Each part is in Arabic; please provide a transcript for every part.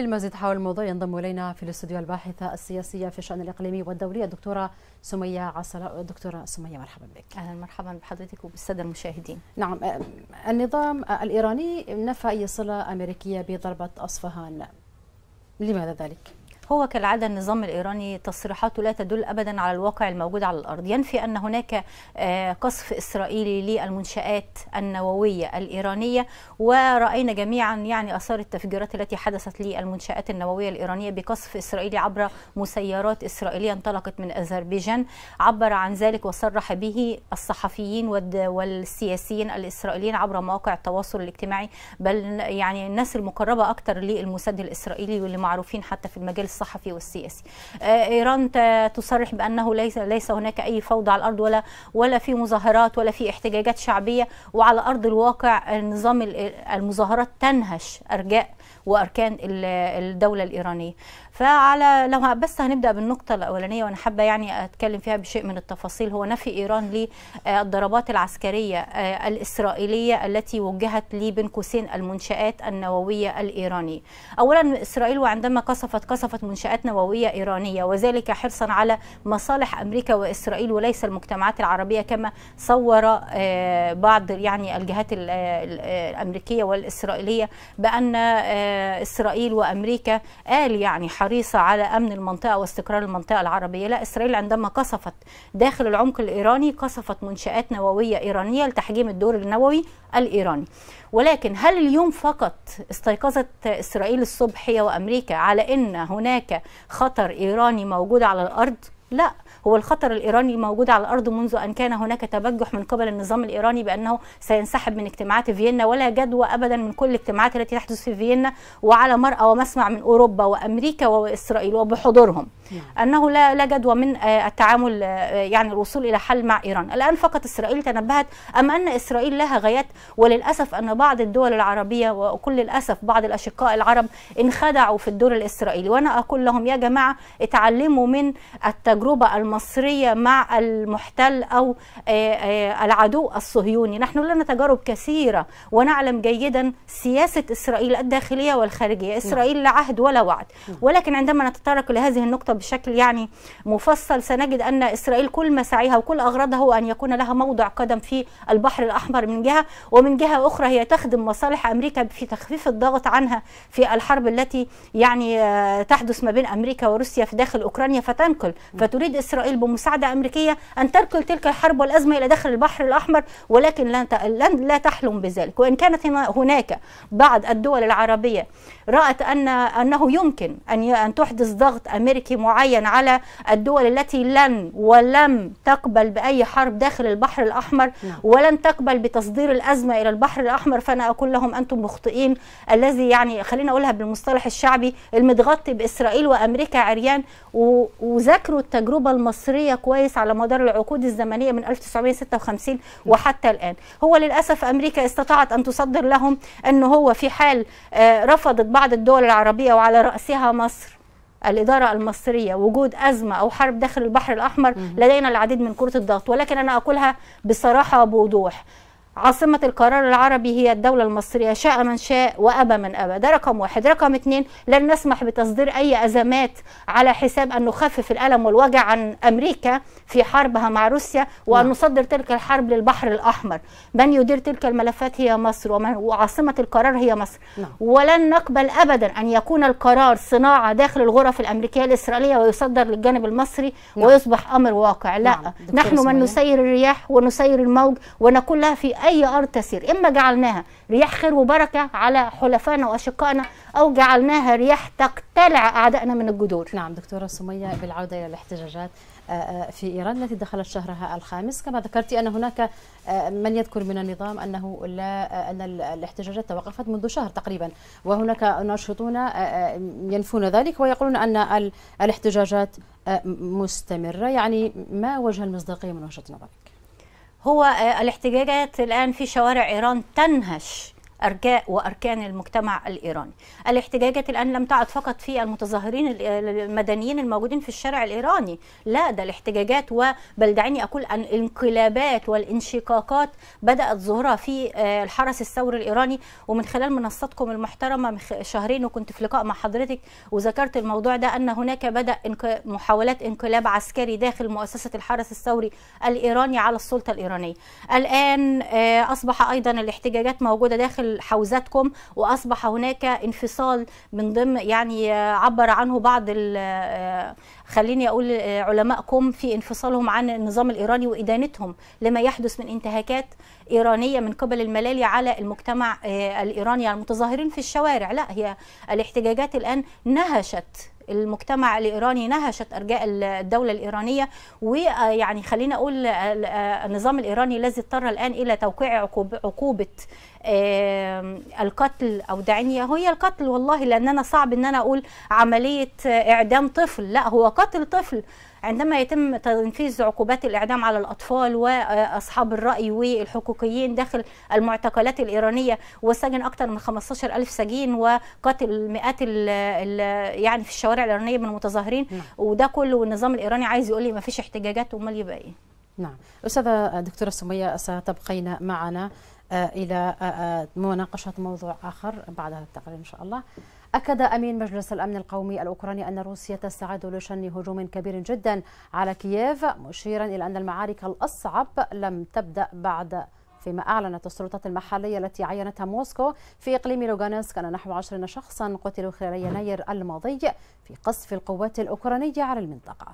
للمزيد حول الموضوع ينضم الينا في الاستوديو الباحثه السياسيه في الشان الاقليمي والدولي الدكتوره سميه عسل دكتوره سميه مرحبا بك اهلا مرحبا بحضرتك وبالساده المشاهدين نعم النظام الايراني نفى اي صله امريكيه بضربه اصفهان لماذا ذلك هو كالعادة النظام الإيراني تصريحاته لا تدل أبدا على الواقع الموجود على الأرض ينفي أن هناك آه، قصف إسرائيلي للمنشآت النووية الإيرانية ورأينا جميعا يعني أثار التفجيرات التي حدثت للمنشآت النووية الإيرانية بقصف إسرائيلي عبر مسيرات إسرائيلية انطلقت من أذربيجان عبر عن ذلك وصرح به الصحفيين والسياسيين الإسرائيليين عبر مواقع التواصل الاجتماعي بل يعني الناس المقربة أكثر للمسد الإسرائيلي واللي معروفين حتى في المجال الصحفي والسياسي آه، ايران تصرح بانه ليس ليس هناك اي فوضى على الارض ولا ولا في مظاهرات ولا في احتجاجات شعبيه وعلى ارض الواقع نظام المظاهرات تنهش ارجاء واركان الدوله الايرانيه فعلى لو بس هنبدا بالنقطه الاولانيه وانا حابه يعني اتكلم فيها بشيء من التفاصيل هو نفي ايران للضربات آه، العسكريه آه، الاسرائيليه التي وجهت لي بين قوسين المنشات النوويه الايرانيه اولا اسرائيل وعندما قصفت قصفت منشات نوويه ايرانيه وذلك حرصا على مصالح امريكا واسرائيل وليس المجتمعات العربيه كما صور آه، بعض يعني الجهات الامريكيه والاسرائيليه بان إسرائيل وأمريكا قال يعني حريصة على أمن المنطقة واستقرار المنطقة العربية لا إسرائيل عندما قصفت داخل العمق الإيراني قصفت منشآت نووية إيرانية لتحجيم الدور النووي الإيراني ولكن هل اليوم فقط استيقظت إسرائيل الصبح هي وأمريكا على أن هناك خطر إيراني موجود على الأرض؟ لا هو الخطر الإيراني الموجود على الأرض منذ أن كان هناك تبجح من قبل النظام الإيراني بأنه سينسحب من اجتماعات فيينا ولا جدوى أبدا من كل الاجتماعات التي تحدث في فيينا وعلى مرأى ومسمع من أوروبا وأمريكا وإسرائيل وبحضورهم نعم. أنه لا لا جدوى من آه، التعامل آه، يعني الوصول إلى حل مع إيران الآن فقط إسرائيل تنبهت أم أن إسرائيل لها غايات وللأسف أن بعض الدول العربية وكل الاسف بعض الأشقاء العرب انخدعوا في الدور الإسرائيلي وأنا أقول لهم يا جماعة اتعلموا من التجربة المصرية مع المحتل أو آه، آه، العدو الصهيوني نحن لنا تجارب كثيرة ونعلم جيدا سياسة إسرائيل الداخلية والخارجية نعم. إسرائيل لا عهد ولا وعد نعم. ولكن عندما نتطرق لهذه النقطة بشكل يعني مفصل سنجد أن إسرائيل كل مساعيها وكل أغراضها هو أن يكون لها موضع قدم في البحر الأحمر من جهة ومن جهة أخرى هي تخدم مصالح أمريكا في تخفيف الضغط عنها في الحرب التي يعني آه، تحدث ما بين أمريكا وروسيا في داخل أوكرانيا فتنقل نعم. فتريد إسرائيل إسرائيل بمساعدة أمريكية أن تركل تلك الحرب والأزمة إلى داخل البحر الأحمر ولكن لن لا تحلم بذلك وإن كانت هناك بعض الدول العربية رأت أن أنه يمكن أن أن تحدث ضغط أمريكي معين على الدول التي لن ولم تقبل بأي حرب داخل البحر الأحمر نعم. ولن تقبل بتصدير الأزمة إلى البحر الأحمر فأنا أقول لهم أنتم مخطئين الذي يعني خلينا أقولها بالمصطلح الشعبي المتغطي بإسرائيل وأمريكا عريان وذاكروا التجربة الم المصريه كويس على مدار العقود الزمنيه من 1956 وحتى الان هو للاسف امريكا استطاعت ان تصدر لهم ان هو في حال آه، رفضت بعض الدول العربيه وعلى راسها مصر الإدارة المصرية وجود أزمة أو حرب داخل البحر الأحمر لدينا العديد من كرة الضغط ولكن أنا أقولها بصراحة وبوضوح عاصمة القرار العربي هي الدولة المصرية شاء من شاء وأبى من أبى ده رقم واحد رقم اتنين لن نسمح بتصدير أي أزمات على حساب أن نخفف الألم والوجع عن أمريكا في حربها مع روسيا وأن نعم. نصدر تلك الحرب للبحر الأحمر من يدير تلك الملفات هي مصر وعاصمة القرار هي مصر نعم. ولن نقبل أبدا أن يكون القرار صناعة داخل الغرف الأمريكية الإسرائيلية ويصدر للجانب المصري نعم. ويصبح أمر واقع لا نحن من نسير الرياح ونسير الموج ونكون لها في اي ارض تسير اما جعلناها رياح خير وبركه على حلفائنا واشقائنا او جعلناها رياح تقتلع اعدائنا من الجذور نعم دكتوره سميه بالعوده الى الاحتجاجات آه، آه، في إيران التي دخلت شهرها الخامس كما ذكرتي أن هناك آه، من يذكر من النظام أنه لا أن الاحتجاجات توقفت منذ شهر تقريبا وهناك ناشطون ينفون ذلك ويقولون أن الاحتجاجات مستمرة يعني ما وجه المصداقية من وجهة نظرك؟ هو آه، الاحتجاجات الآن في شوارع إيران تنهش أرجاء وأركان المجتمع الإيراني الاحتجاجات الآن لم تعد فقط في المتظاهرين المدنيين الموجودين في الشارع الإيراني لا ده الاحتجاجات وبل دعيني أقول أن الانقلابات والانشقاقات بدأت ظهورها في آه، الحرس الثوري الإيراني ومن خلال منصتكم المحترمة من شهرين وكنت في لقاء مع حضرتك وذكرت الموضوع ده أن هناك بدأ محاولات انقلاب عسكري داخل مؤسسة الحرس الثوري الإيراني على السلطة الإيرانية الآن آه، أصبح أيضا الاحتجاجات موجودة داخل داخل حوزاتكم واصبح هناك انفصال من ضمن يعني عبر عنه بعض آه، خليني اقول آه، علمائكم في انفصالهم عن النظام الايراني وادانتهم لما يحدث من انتهاكات ايرانيه من قبل الملالي على المجتمع آه، الايراني على المتظاهرين في الشوارع لا هي الاحتجاجات الان نهشت المجتمع الايراني نهشت ارجاء الدوله الايرانيه ويعني خلينا اقول النظام الايراني الذي اضطر الان الى توقيع عقوبه القتل او دعني هي القتل والله لان انا صعب ان انا اقول عمليه اعدام طفل لا هو قتل طفل عندما يتم تنفيذ عقوبات الاعدام على الاطفال واصحاب الراي والحقوقيين داخل المعتقلات الايرانيه وسجن اكثر من 15 الف سجين وقتل مئات الـ الـ يعني في الشوارع الايرانيه من المتظاهرين نعم. وده كله والنظام الايراني عايز يقول لي ما فيش احتجاجات امال يبقى ايه نعم استاذه دكتوره سميه ستبقين معنا آه، إلى آه، آه، مناقشة موضوع آخر بعد هذا التقرير إن شاء الله أكد أمين مجلس الأمن القومي الأوكراني أن روسيا تستعد لشن هجوم كبير جدا على كييف مشيرا إلى أن المعارك الأصعب لم تبدأ بعد فيما أعلنت السلطات المحلية التي عينتها موسكو في إقليم لوغانسك أن نحو عشرين شخصا قتلوا خلال يناير الماضي في قصف القوات الأوكرانية على المنطقة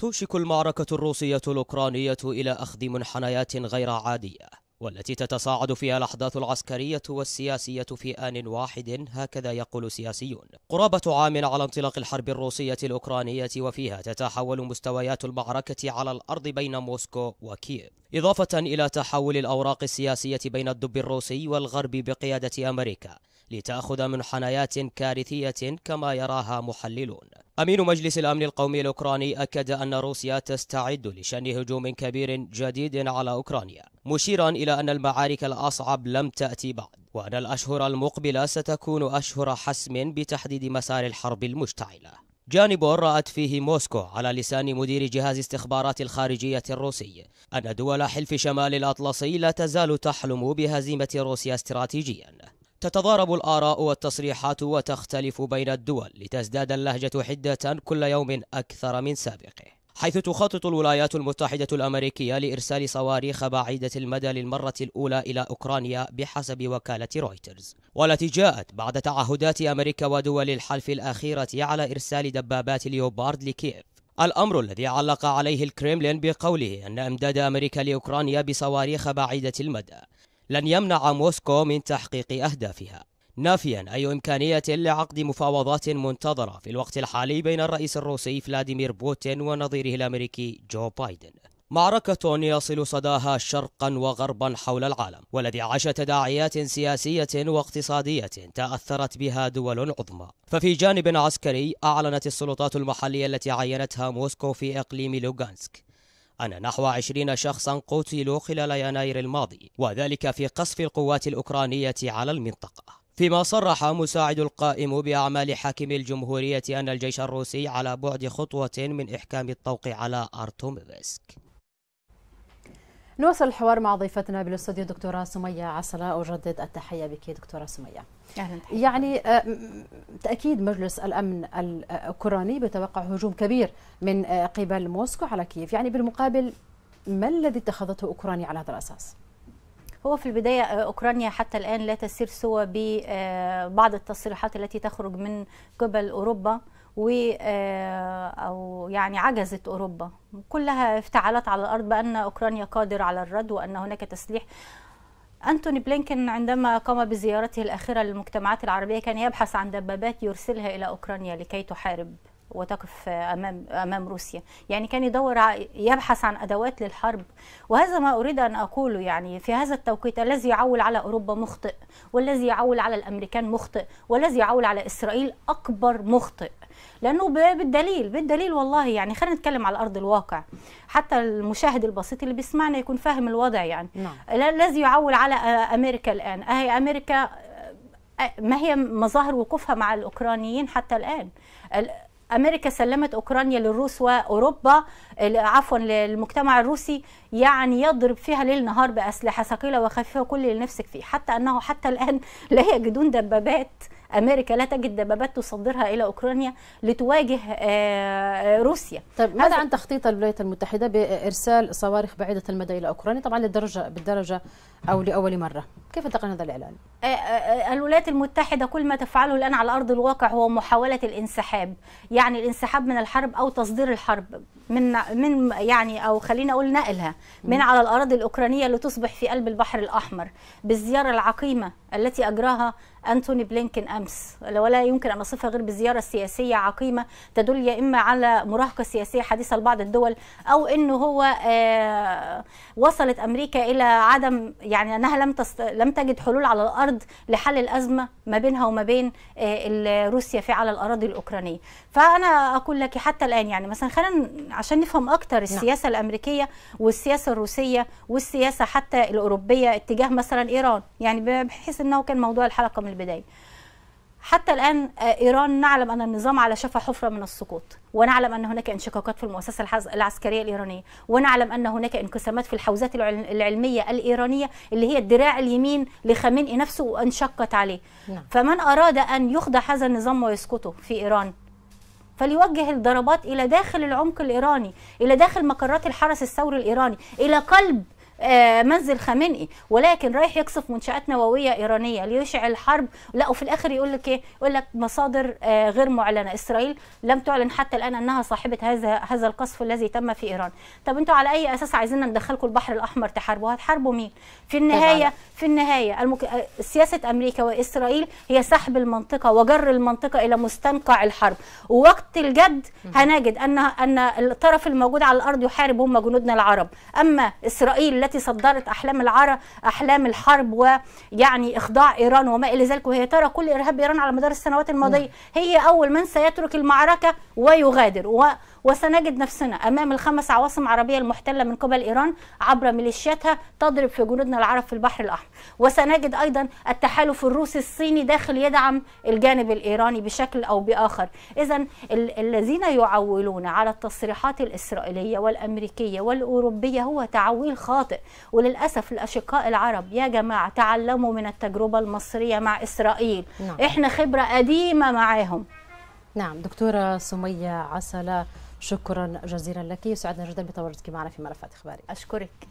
توشك المعركة الروسية الأوكرانية إلى أخذ منحنيات غير عادية والتي تتصاعد فيها الأحداث العسكرية والسياسية في آن واحد هكذا يقول سياسيون قرابة عام على انطلاق الحرب الروسية الأوكرانية وفيها تتحول مستويات المعركة على الأرض بين موسكو وكييف إضافة إلى تحول الأوراق السياسية بين الدب الروسي والغرب بقيادة أمريكا لتأخذ من حنايات كارثية كما يراها محللون أمين مجلس الأمن القومي الأوكراني أكد أن روسيا تستعد لشن هجوم كبير جديد على أوكرانيا مشيرا إلى أن المعارك الأصعب لم تأتي بعد وأن الأشهر المقبلة ستكون أشهر حسم بتحديد مسار الحرب المشتعلة جانب رأت فيه موسكو على لسان مدير جهاز استخبارات الخارجية الروسي أن دول حلف شمال الأطلسي لا تزال تحلم بهزيمة روسيا استراتيجيا تتضارب الآراء والتصريحات وتختلف بين الدول لتزداد اللهجة حدة كل يوم أكثر من سابقه حيث تخطط الولايات المتحدة الأمريكية لإرسال صواريخ بعيدة المدى للمرة الأولى إلى أوكرانيا بحسب وكالة رويترز والتي جاءت بعد تعهدات أمريكا ودول الحلف الأخيرة على إرسال دبابات ليوبارد لكييف الأمر الذي علق عليه الكريملين بقوله أن إمداد أمريكا لأوكرانيا بصواريخ بعيدة المدى لن يمنع موسكو من تحقيق أهدافها نافيا أي إمكانية لعقد مفاوضات منتظرة في الوقت الحالي بين الرئيس الروسي فلاديمير بوتين ونظيره الأمريكي جو بايدن معركة يصل صداها شرقا وغربا حول العالم والذي عاش تداعيات سياسية واقتصادية تأثرت بها دول عظمى ففي جانب عسكري أعلنت السلطات المحلية التي عينتها موسكو في إقليم لوغانسك أن نحو عشرين شخصا قتلوا خلال يناير الماضي وذلك في قصف القوات الأوكرانية على المنطقة فيما صرح مساعد القائم بأعمال حاكم الجمهورية أن الجيش الروسي على بعد خطوة من إحكام الطوق على أرتوميفسك نواصل الحوار مع ضيفتنا بالاستوديو دكتوره سميه عسلة اجدد التحيه بك دكتوره سميه أهلا يعني آه، تاكيد مجلس الامن الاوكراني بتوقع هجوم كبير من آه، قبل موسكو على كييف يعني بالمقابل ما الذي اتخذته اوكرانيا على هذا الاساس هو في البداية آه، أوكرانيا حتى الآن لا تسير سوى ببعض التصريحات التي تخرج من قبل أوروبا و آه، او يعني عجزت اوروبا كلها افتعالات على الارض بان اوكرانيا قادر على الرد وان هناك تسليح أنتوني بلينكن عندما قام بزيارته الأخيرة للمجتمعات العربية كان يبحث عن دبابات يرسلها إلى أوكرانيا لكي تحارب وتقف أمام, أمام روسيا يعني كان يدور يبحث عن أدوات للحرب وهذا ما أريد أن أقوله يعني في هذا التوقيت الذي يعول على أوروبا مخطئ والذي يعول على الأمريكان مخطئ والذي يعول على إسرائيل أكبر مخطئ لانه بالدليل بالدليل والله يعني خلينا نتكلم على ارض الواقع حتى المشاهد البسيط اللي بيسمعنا يكون فاهم الوضع يعني نعم. الذي يعول على امريكا الان اهي امريكا ما هي مظاهر وقوفها مع الاوكرانيين حتى الان امريكا سلمت اوكرانيا للروس واوروبا عفوا للمجتمع الروسي يعني يضرب فيها ليل نهار باسلحه ثقيله وخفيفه كل اللي نفسك فيه حتى انه حتى الان لا يجدون دبابات امريكا لا تجد دبابات تصدرها الى اوكرانيا لتواجه آه، آه، روسيا طيب ماذا عن تخطيط الولايات المتحده بارسال صواريخ بعيده المدى الى اوكرانيا طبعا للدرجه بالدرجه او لاول مره كيف تقرأ هذا الاعلان آه، الولايات المتحده كل ما تفعله الان على ارض الواقع هو محاوله الانسحاب يعني يعني الانسحاب من الحرب او تصدير الحرب من من يعني او خلينا اقول نقلها من على الاراضي الاوكرانيه لتصبح في قلب البحر الاحمر بالزياره العقيمه التي اجراها أنتوني بلينكن أمس ولا يمكن أن أصفها غير بزيارة سياسية عقيمة تدل يا إما على مراهقة سياسية حديثة لبعض الدول أو أنه هو آه، وصلت أمريكا إلى عدم يعني أنها لم تست... لم تجد حلول على الأرض لحل الأزمة ما بينها وما بين آه، روسيا في على الأراضي الأوكرانية فأنا أقول لك حتى الآن يعني مثلا خلينا عشان نفهم أكتر نعم. السياسة الأمريكية والسياسة الروسية والسياسة حتى الأوروبية اتجاه مثلا إيران يعني بحيث أنه كان موضوع الحلقة من من البدايه حتى الآن آه، إيران نعلم أن النظام على شفا حفرة من السقوط ونعلم أن هناك انشقاقات في المؤسسة العسكرية الإيرانية ونعلم أن هناك انقسامات في الحوزات العلمية الإيرانية اللي هي الدراع اليمين لخامنئي نفسه وانشقت عليه نعم. فمن أراد أن يخضع هذا النظام ويسقطه في إيران فليوجه الضربات إلى داخل العمق الإيراني إلى داخل مقرات الحرس الثوري الإيراني إلى قلب آه، منزل خامنئي ولكن رايح يقصف منشآت نووية إيرانية ليشعل حرب لا وفي الآخر يقول لك إيه يقول لك مصادر آه، غير معلنة إسرائيل لم تعلن حتى الآن أنها صاحبة هذا هذا القصف الذي تم في إيران طب أنتوا على أي أساس عايزين ندخلكم البحر الأحمر تحاربوا هتحاربوا مين في النهاية في النهاية المك... آه، سياسة أمريكا وإسرائيل هي سحب المنطقة وجر المنطقة إلى مستنقع الحرب ووقت الجد هنجد أن أن الطرف الموجود على الأرض يحارب هم جنودنا العرب أما إسرائيل التي التي صدرت أحلام العرب أحلام الحرب ويعني إخضاع إيران وما إلى ذلك وهي ترى كل إرهاب إيران على مدار السنوات الماضية نعم. هي أول من سيترك المعركة ويغادر وسنجد نفسنا أمام الخمس عواصم عربية المحتلة من قبل إيران عبر ميليشياتها تضرب في جنودنا العرب في البحر الأحمر وسنجد أيضا التحالف الروسي الصيني داخل يدعم الجانب الإيراني بشكل أو بآخر إذا الذين يعولون على التصريحات الإسرائيلية والأمريكية والأوروبية هو تعويل خاطئ وللأسف الأشقاء العرب يا جماعة تعلموا من التجربة المصرية مع إسرائيل نعم. إحنا خبرة قديمة معاهم نعم دكتورة سمية عسلة شكرا جزيلا لك يسعدنا جدا بتواجدك معنا في ملفات إخباري أشكرك